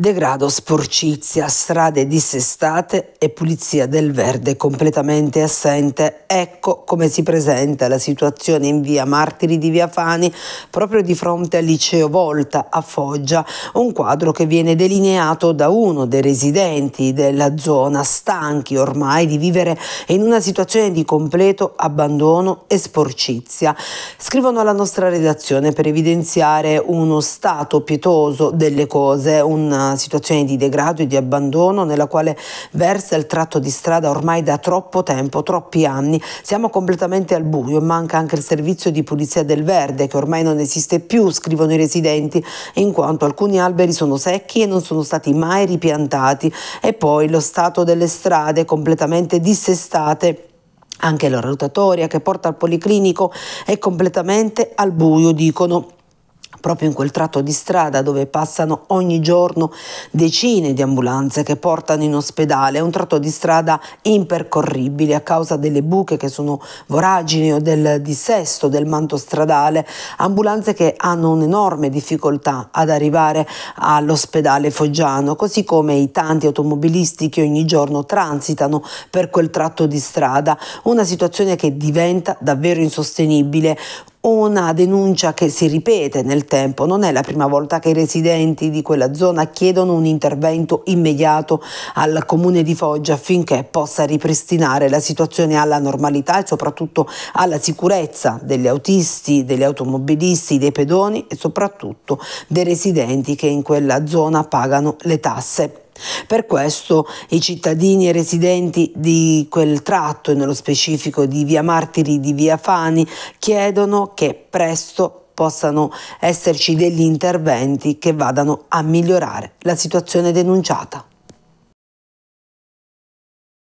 Degrado, sporcizia, strade dissestate e pulizia del verde completamente assente. Ecco come si presenta la situazione in via Martiri di Via Fani, proprio di fronte al liceo Volta a Foggia, un quadro che viene delineato da uno dei residenti della zona, stanchi ormai di vivere in una situazione di completo abbandono e sporcizia. Scrivono alla nostra redazione per evidenziare uno stato pietoso delle cose, un situazione di degrado e di abbandono nella quale versa il tratto di strada ormai da troppo tempo, troppi anni. Siamo completamente al buio e manca anche il servizio di pulizia del verde che ormai non esiste più, scrivono i residenti, in quanto alcuni alberi sono secchi e non sono stati mai ripiantati. E poi lo stato delle strade completamente dissestate anche la rotatoria che porta al policlinico è completamente al buio, dicono proprio in quel tratto di strada dove passano ogni giorno decine di ambulanze che portano in ospedale, è un tratto di strada impercorribile a causa delle buche che sono voragini o del dissesto del manto stradale, ambulanze che hanno un'enorme difficoltà ad arrivare all'ospedale foggiano, così come i tanti automobilisti che ogni giorno transitano per quel tratto di strada, una situazione che diventa davvero insostenibile una denuncia che si ripete nel tempo, non è la prima volta che i residenti di quella zona chiedono un intervento immediato al comune di Foggia affinché possa ripristinare la situazione alla normalità e soprattutto alla sicurezza degli autisti, degli automobilisti, dei pedoni e soprattutto dei residenti che in quella zona pagano le tasse. Per questo i cittadini e residenti di quel tratto, e nello specifico di Via Martiri di Via Fani, chiedono che presto possano esserci degli interventi che vadano a migliorare la situazione denunciata.